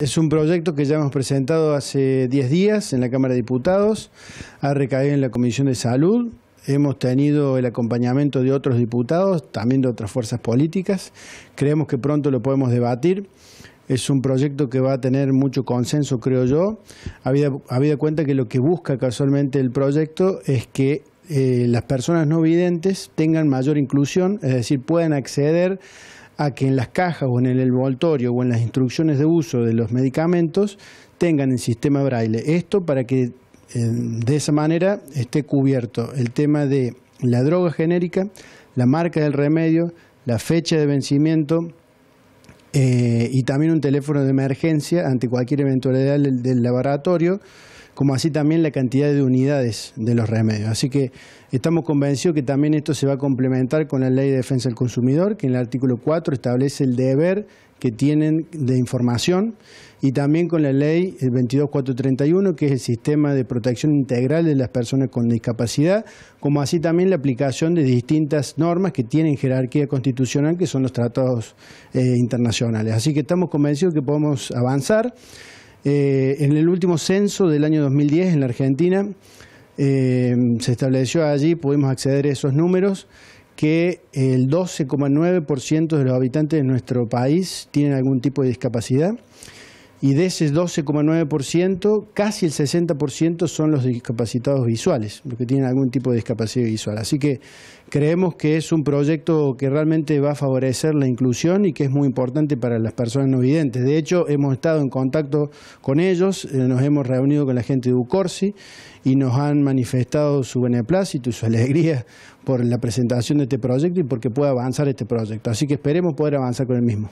Es un proyecto que ya hemos presentado hace 10 días en la Cámara de Diputados, ha recaído en la Comisión de Salud, hemos tenido el acompañamiento de otros diputados, también de otras fuerzas políticas, creemos que pronto lo podemos debatir. Es un proyecto que va a tener mucho consenso, creo yo, habida, cuenta que lo que busca casualmente el proyecto es que eh, las personas no videntes tengan mayor inclusión, es decir, puedan acceder a que en las cajas o en el envoltorio o en las instrucciones de uso de los medicamentos tengan el sistema braille. Esto para que eh, de esa manera esté cubierto el tema de la droga genérica, la marca del remedio, la fecha de vencimiento, eh, y también un teléfono de emergencia ante cualquier eventualidad del, del laboratorio como así también la cantidad de unidades de los remedios. Así que estamos convencidos que también esto se va a complementar con la Ley de Defensa del Consumidor, que en el artículo 4 establece el deber que tienen de información y también con la ley 22431, que es el sistema de protección integral de las personas con discapacidad, como así también la aplicación de distintas normas que tienen jerarquía constitucional, que son los tratados eh, internacionales. Así que estamos convencidos que podemos avanzar. Eh, en el último censo del año 2010 en la Argentina, eh, se estableció allí, pudimos acceder a esos números que el 12,9% de los habitantes de nuestro país tienen algún tipo de discapacidad y de ese 12,9%, casi el 60% son los discapacitados visuales, los que tienen algún tipo de discapacidad visual. Así que creemos que es un proyecto que realmente va a favorecer la inclusión y que es muy importante para las personas no videntes. De hecho, hemos estado en contacto con ellos, eh, nos hemos reunido con la gente de UCORSI y nos han manifestado su beneplácito y su alegría por la presentación de este proyecto y porque pueda avanzar este proyecto. Así que esperemos poder avanzar con el mismo.